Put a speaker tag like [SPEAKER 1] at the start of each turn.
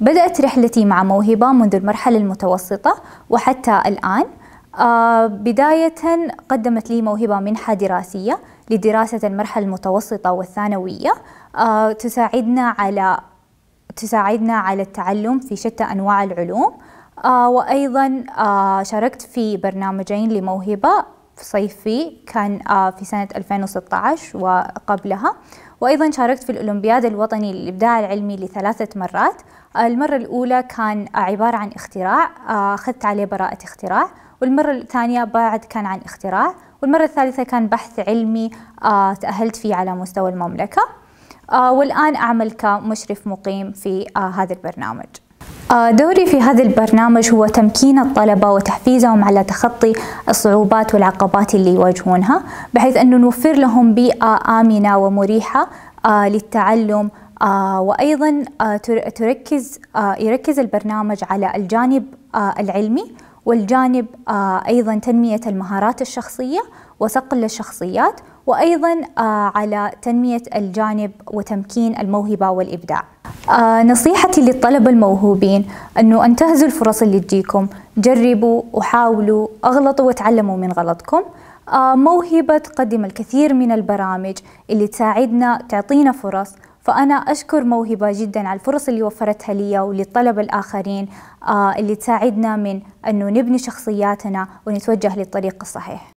[SPEAKER 1] بدأت رحلتي مع موهبة منذ المرحلة المتوسطة وحتى الآن آه، بداية قدمت لي موهبة منحة دراسية لدراسة المرحلة المتوسطة والثانوية آه، تساعدنا على تساعدنا على التعلم في شتى أنواع العلوم آه، وأيضا شاركت في برنامجين لموهبة صيفي كان آه، في سنة 2016 وقبلها وأيضا شاركت في الأولمبياد الوطني للإبداع العلمي لثلاثة مرات المرة الأولى كان عبارة عن اختراع آه، أخذت عليه براءة اختراع والمرة الثانية بعد كان عن اختراع والمرة الثالثة كان بحث علمي آه، تأهلت فيه على مستوى المملكة والآن أعمل كمشرف مقيم في هذا البرنامج آه، دوري في هذا البرنامج هو تمكين الطلبة وتحفيزهم على تخطي الصعوبات والعقبات اللي يواجهونها بحيث أنه نوفر لهم بيئة آمنة ومريحة آه، للتعلم آه، وأيضا تركز يركز البرنامج على الجانب العلمي والجانب أيضا تنمية المهارات الشخصية وصقل الشخصيات وأيضا على تنمية الجانب وتمكين الموهبة والإبداع آه نصيحتي للطلبة الموهوبين أنه أنتهزوا الفرص اللي تجيكم جربوا وحاولوا أغلطوا وتعلموا من غلطكم آه موهبة تقدم الكثير من البرامج اللي تساعدنا تعطينا فرص فأنا أشكر موهبة جدا على الفرص اللي وفرتها لي وللطلبة الآخرين آه اللي تساعدنا من أنه نبني شخصياتنا ونتوجه للطريق الصحيح